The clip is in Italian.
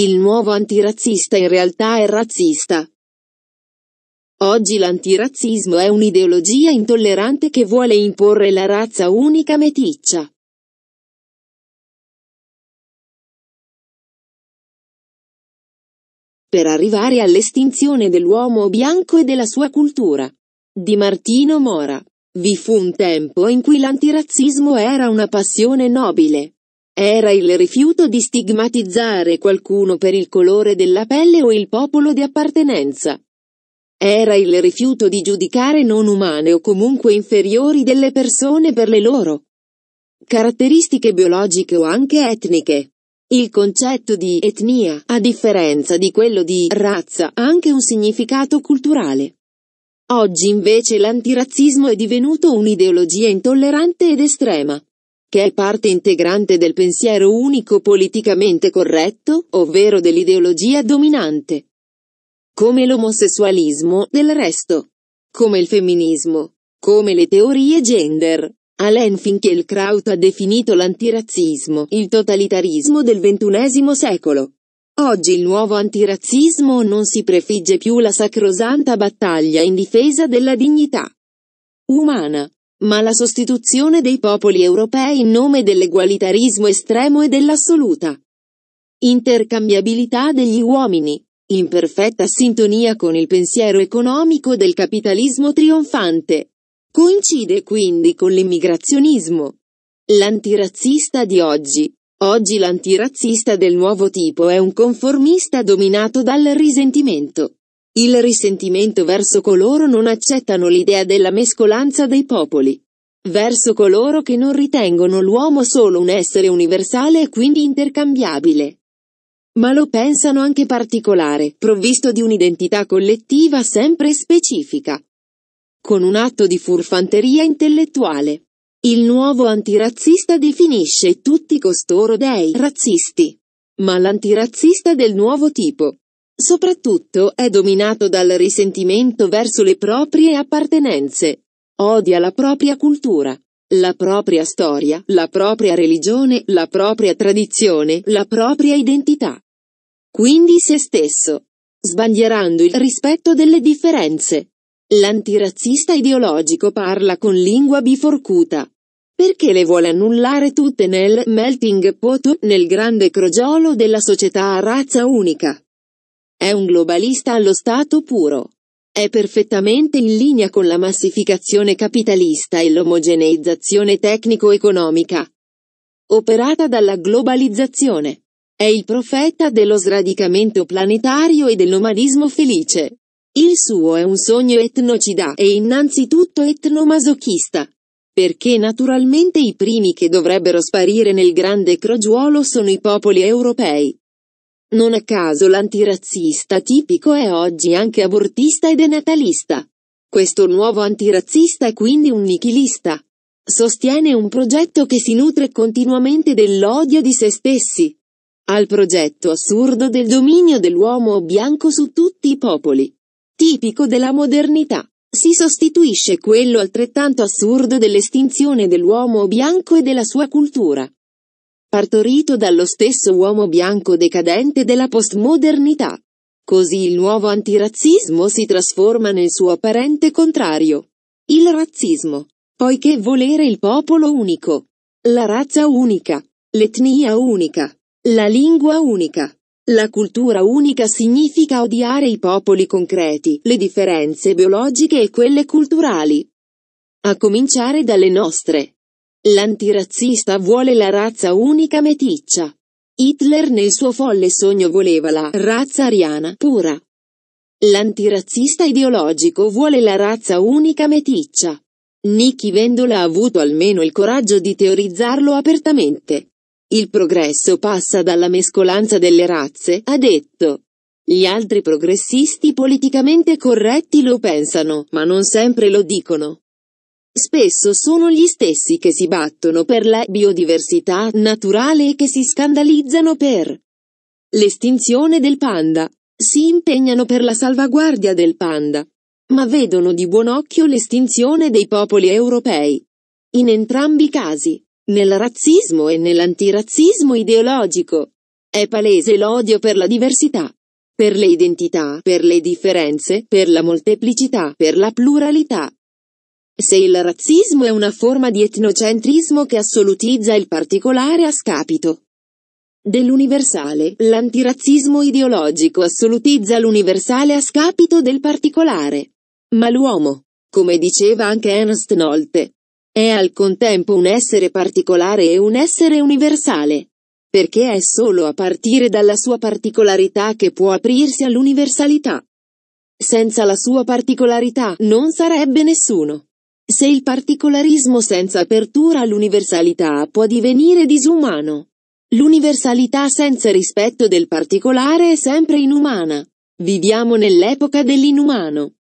Il nuovo antirazzista in realtà è razzista. Oggi l'antirazzismo è un'ideologia intollerante che vuole imporre la razza unica meticcia. per arrivare all'estinzione dell'uomo bianco e della sua cultura. Di Martino Mora. Vi fu un tempo in cui l'antirazzismo era una passione nobile. Era il rifiuto di stigmatizzare qualcuno per il colore della pelle o il popolo di appartenenza. Era il rifiuto di giudicare non umane o comunque inferiori delle persone per le loro caratteristiche biologiche o anche etniche. Il concetto di etnia, a differenza di quello di razza, ha anche un significato culturale. Oggi invece l'antirazzismo è divenuto un'ideologia intollerante ed estrema che è parte integrante del pensiero unico politicamente corretto, ovvero dell'ideologia dominante. Come l'omosessualismo, del resto. Come il femminismo. Come le teorie gender. Alain Finkielkraut ha definito l'antirazzismo il totalitarismo del XXI secolo. Oggi il nuovo antirazzismo non si prefigge più la sacrosanta battaglia in difesa della dignità umana, ma la sostituzione dei popoli europei in nome dell'egualitarismo estremo e dell'assoluta intercambiabilità degli uomini, in perfetta sintonia con il pensiero economico del capitalismo trionfante. Coincide quindi con l'immigrazionismo. L'antirazzista di oggi. Oggi l'antirazzista del nuovo tipo è un conformista dominato dal risentimento. Il risentimento verso coloro non accettano l'idea della mescolanza dei popoli. Verso coloro che non ritengono l'uomo solo un essere universale e quindi intercambiabile. Ma lo pensano anche particolare, provvisto di un'identità collettiva sempre specifica. Con un atto di furfanteria intellettuale. Il nuovo antirazzista definisce tutti costoro dei razzisti. Ma l'antirazzista del nuovo tipo Soprattutto è dominato dal risentimento verso le proprie appartenenze. Odia la propria cultura, la propria storia, la propria religione, la propria tradizione, la propria identità. Quindi se stesso, sbandierando il rispetto delle differenze. L'antirazzista ideologico parla con lingua biforcuta. Perché le vuole annullare tutte nel melting pot, nel grande crogiolo della società a razza unica. È un globalista allo stato puro. È perfettamente in linea con la massificazione capitalista e l'omogeneizzazione tecnico-economica. Operata dalla globalizzazione. È il profeta dello sradicamento planetario e del nomadismo felice. Il suo è un sogno etnocida e innanzitutto etnomasochista. Perché naturalmente i primi che dovrebbero sparire nel grande crogiuolo sono i popoli europei. Non a caso l'antirazzista tipico è oggi anche abortista ed è natalista. Questo nuovo antirazzista è quindi un nichilista. Sostiene un progetto che si nutre continuamente dell'odio di se stessi. Al progetto assurdo del dominio dell'uomo bianco su tutti i popoli. Tipico della modernità. Si sostituisce quello altrettanto assurdo dell'estinzione dell'uomo bianco e della sua cultura partorito dallo stesso uomo bianco decadente della postmodernità. Così il nuovo antirazzismo si trasforma nel suo apparente contrario, il razzismo, poiché volere il popolo unico, la razza unica, l'etnia unica, la lingua unica. La cultura unica significa odiare i popoli concreti, le differenze biologiche e quelle culturali. A cominciare dalle nostre. L'antirazzista vuole la razza unica meticcia. Hitler nel suo folle sogno voleva la razza ariana pura. L'antirazzista ideologico vuole la razza unica meticcia. Nicky Vendola ha avuto almeno il coraggio di teorizzarlo apertamente. Il progresso passa dalla mescolanza delle razze, ha detto. Gli altri progressisti politicamente corretti lo pensano, ma non sempre lo dicono. Spesso sono gli stessi che si battono per la biodiversità naturale e che si scandalizzano per l'estinzione del panda. Si impegnano per la salvaguardia del panda, ma vedono di buon occhio l'estinzione dei popoli europei. In entrambi i casi, nel razzismo e nell'antirazzismo ideologico, è palese l'odio per la diversità, per le identità, per le differenze, per la molteplicità, per la pluralità. Se il razzismo è una forma di etnocentrismo che assolutizza il particolare a scapito dell'universale, l'antirazzismo ideologico assolutizza l'universale a scapito del particolare. Ma l'uomo, come diceva anche Ernst Nolte, è al contempo un essere particolare e un essere universale, perché è solo a partire dalla sua particolarità che può aprirsi all'universalità. Senza la sua particolarità non sarebbe nessuno se il particolarismo senza apertura all'universalità può divenire disumano. L'universalità senza rispetto del particolare è sempre inumana. Viviamo nell'epoca dell'inumano.